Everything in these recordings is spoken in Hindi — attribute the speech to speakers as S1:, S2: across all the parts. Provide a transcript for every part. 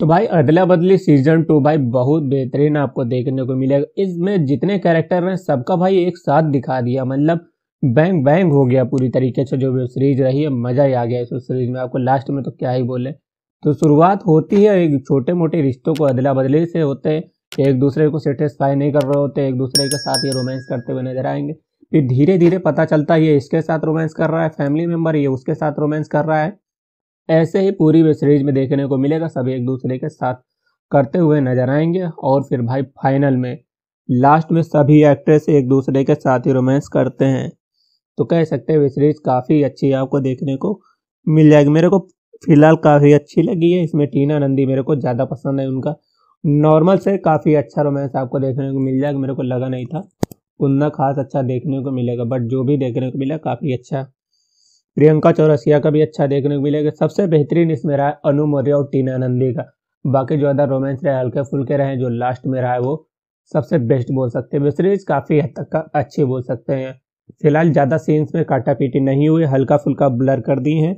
S1: तो भाई अदला बदली सीजन टू भाई बहुत बेहतरीन आपको देखने को मिलेगा इसमें जितने कैरेक्टर हैं सबका भाई एक साथ दिखा दिया मतलब बैंग बैंग हो गया पूरी तरीके से जो वेब सीरीज रही है मज़ा ही आ गया इस सीरीज में आपको लास्ट में तो क्या ही बोले तो शुरुआत होती है एक छोटे मोटे रिश्तों को अदला बदली से होते हैं एक दूसरे को सेटिस्फाई नहीं कर रहे होते एक दूसरे के साथ ये रोमांस करते हुए नजर आएंगे फिर धीरे धीरे पता चलता है ये इसके साथ रोमांस कर रहा है फैमिली मेम्बर ये उसके साथ रोमांस कर रहा है ऐसे ही पूरी वेब सीरीज में देखने को मिलेगा सभी एक दूसरे के साथ करते हुए नजर आएंगे और फिर भाई फाइनल में लास्ट में सभी एक्ट्रेस एक दूसरे के साथ ही रोमांस करते हैं तो कह सकते हैं वेब सीरीज काफ़ी अच्छी आपको देखने को मिल जाएगी मेरे को फिलहाल काफ़ी अच्छी लगी है इसमें टीना नंदी मेरे को ज़्यादा पसंद है उनका नॉर्मल से काफ़ी अच्छा रोमांस आपको देखने को मिल जाएगा मेरे को लगा नहीं था उतना खास अच्छा देखने को मिलेगा बट जो भी देखने को मिला काफ़ी अच्छा प्रियंका चौरसिया का भी अच्छा देखने को मिलेगा सबसे बेहतरीन इसमें रहा है अनु मौर्य और टीना नंदी का बाकी जो अदर रोमांस रहे हल्के फुल्के रहे जो लास्ट में रहा है वो सबसे बेस्ट बोल सकते हैं वेब सीरीज काफ़ी हद तक का अच्छी बोल सकते हैं फिलहाल ज़्यादा सीन्स में काटा पीटी नहीं हुई हल्का फुल्का ब्लर कर दी हैं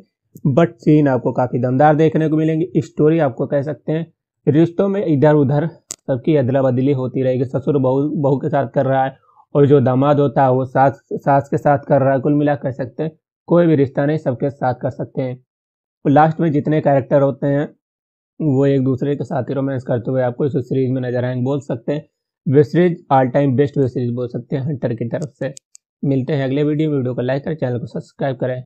S1: बट सीन आपको काफ़ी दमदार देखने को मिलेंगे स्टोरी आपको कह सकते हैं रिश्तों में इधर उधर सबकी अदला बदली होती रहेगी ससुर बहू बहू के साथ कर रहा है और जो दामाद होता है वो सास सास के साथ कर रहा है कुल मिला कह सकते हैं कोई भी रिश्ता नहीं सबके साथ कर सकते हैं और तो लास्ट में जितने कैरेक्टर होते हैं वो एक दूसरे के साथ ही रोमांस करते हुए आपको इस सीरीज में नजर आएंगे बोल सकते हैं web series all time best web series बोल सकते हैं हंटर की तरफ से मिलते हैं अगले वीडियो वीडियो को लाइक करें चैनल को सब्सक्राइब करें